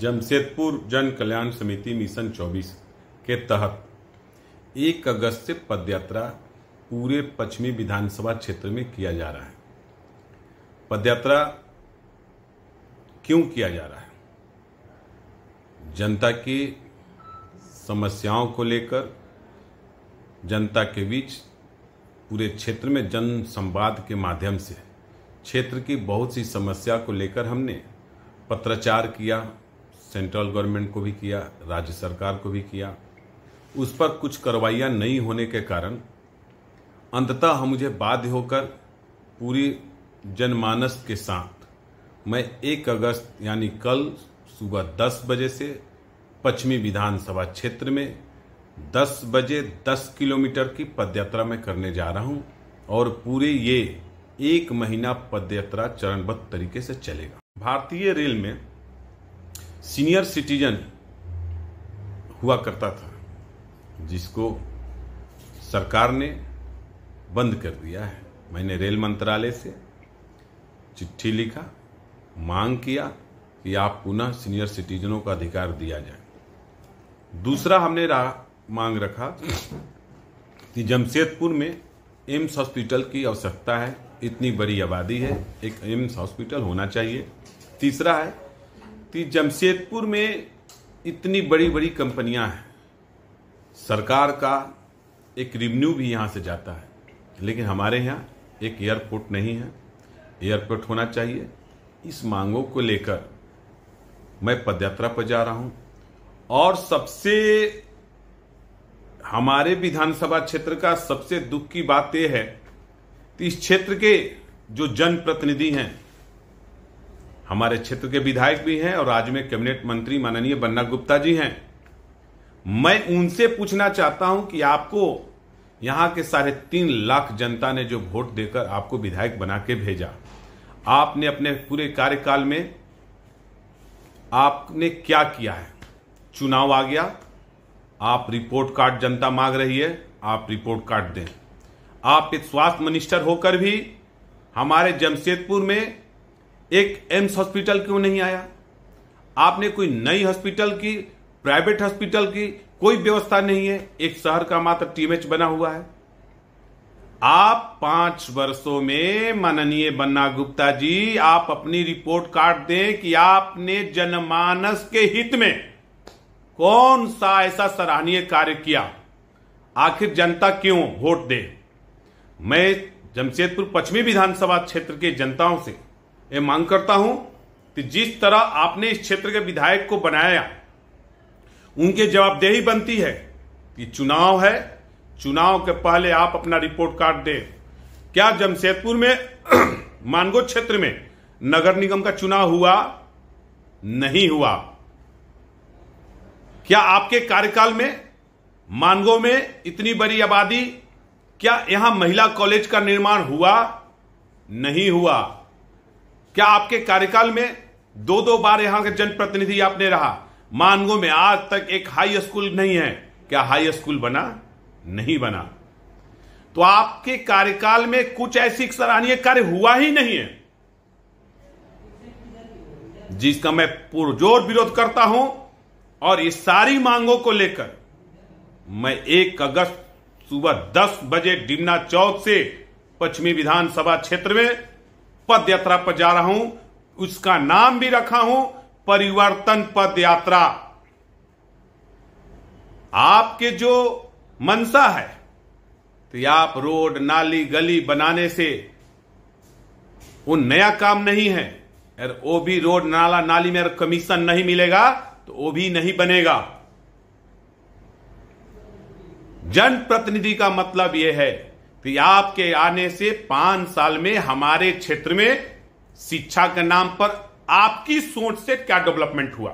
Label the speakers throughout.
Speaker 1: जमशेदपुर जन कल्याण समिति मिशन 24 के तहत एक अगस्त से पदयात्रा पूरे पश्चिमी विधानसभा क्षेत्र में किया जा रहा है पदयात्रा क्यों किया जा रहा है जनता की समस्याओं को लेकर जनता के बीच पूरे क्षेत्र में जन संवाद के माध्यम से क्षेत्र की बहुत सी समस्या को लेकर हमने पत्राचार किया सेंट्रल गवर्नमेंट को भी किया राज्य सरकार को भी किया उस पर कुछ कार्रवाइयाँ नहीं होने के कारण अंततः हम मुझे बाध्य होकर पूरी जनमानस के साथ मैं एक अगस्त यानी कल सुबह 10 बजे से पश्चिमी विधानसभा क्षेत्र में 10 बजे 10 किलोमीटर की पदयात्रा मैं करने जा रहा हूं और पूरे ये एक महीना पदयात्रा चरणबद्ध तरीके से चलेगा भारतीय रेल में सीनियर सिटीजन हुआ करता था जिसको सरकार ने बंद कर दिया है मैंने रेल मंत्रालय से चिट्ठी लिखा मांग किया कि आप पुनः सीनियर सिटीजनों का अधिकार दिया जाए दूसरा हमने रा, मांग रखा कि जमशेदपुर में एम्स हॉस्पिटल की आवश्यकता है इतनी बड़ी आबादी है एक एम्स हॉस्पिटल होना चाहिए तीसरा है कि जमशेदपुर में इतनी बड़ी बड़ी कंपनियां हैं सरकार का एक रिवेन्यू भी यहाँ से जाता है लेकिन हमारे यहाँ एक एयरपोर्ट नहीं है एयरपोर्ट होना चाहिए इस मांगों को लेकर मैं पदयात्रा पर जा रहा हूँ और सबसे हमारे विधानसभा क्षेत्र का सबसे दुख की बात यह है कि इस क्षेत्र के जो जनप्रतिनिधि हैं हमारे क्षेत्र के विधायक भी हैं और राज्य में कैबिनेट मंत्री माननीय बन्ना गुप्ता जी हैं मैं उनसे पूछना चाहता हूं कि आपको यहां के साढ़े तीन लाख जनता ने जो वोट देकर आपको विधायक बना के भेजा आपने अपने पूरे कार्यकाल में आपने क्या किया है चुनाव आ गया आप रिपोर्ट कार्ड जनता मांग रही है आप रिपोर्ट कार्ड दें आप एक स्वास्थ्य मिनिस्टर होकर भी हमारे जमशेदपुर में एक एम्स हॉस्पिटल क्यों नहीं आया आपने कोई नई हॉस्पिटल की प्राइवेट हॉस्पिटल की कोई व्यवस्था नहीं है एक शहर का मात्र टीएमएच बना हुआ है आप पांच वर्षों में माननीय बन्ना गुप्ता जी आप अपनी रिपोर्ट कार्ड दें कि आपने जनमानस के हित में कौन सा ऐसा सराहनीय कार्य किया आखिर जनता क्यों वोट दे मैं जमशेदपुर पश्चिमी विधानसभा क्षेत्र के जनताओं से ये मांग करता हूं कि जिस तरह आपने इस क्षेत्र के विधायक को बनाया उनके जवाबदेही बनती है कि चुनाव है चुनाव के पहले आप अपना रिपोर्ट कार्ड दें क्या जमशेदपुर में मानगो क्षेत्र में नगर निगम का चुनाव हुआ नहीं हुआ क्या आपके कार्यकाल में मानगो में इतनी बड़ी आबादी क्या यहां महिला कॉलेज का निर्माण हुआ नहीं हुआ क्या आपके कार्यकाल में दो दो बार यहां के जनप्रतिनिधि आपने रहा मानगो में आज तक एक हाई स्कूल नहीं है क्या हाई स्कूल बना नहीं बना तो आपके कार्यकाल में कुछ ऐसी सराहनीय कार्य हुआ ही नहीं है जिसका मैं पुरजोर विरोध करता हूं और इस सारी मांगों को लेकर मैं एक अगस्त सुबह दस बजे डिमना चौक से पश्चिमी विधानसभा क्षेत्र में पद यात्रा पर जा रहा हूं उसका नाम भी रखा हूं परिवर्तन पद यात्रा आपके जो मनसा है तो आप रोड नाली गली बनाने से वो नया काम नहीं है यार वो भी रोड नाला नाली में कमीशन नहीं मिलेगा तो वो भी नहीं बनेगा जनप्रतिनिधि का मतलब यह है तो आपके आने से पांच साल में हमारे क्षेत्र में शिक्षा के नाम पर आपकी सोच से क्या डेवलपमेंट हुआ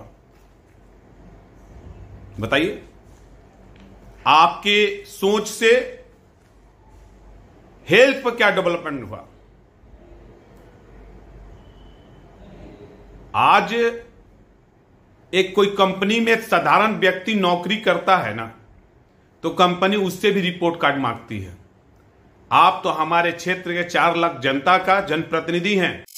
Speaker 1: बताइए आपके सोच से हेल्थ पर क्या डेवलपमेंट हुआ आज एक कोई कंपनी में एक साधारण व्यक्ति नौकरी करता है ना तो कंपनी उससे भी रिपोर्ट कार्ड मांगती है आप तो हमारे क्षेत्र के चार लाख जनता का जनप्रतिनिधि हैं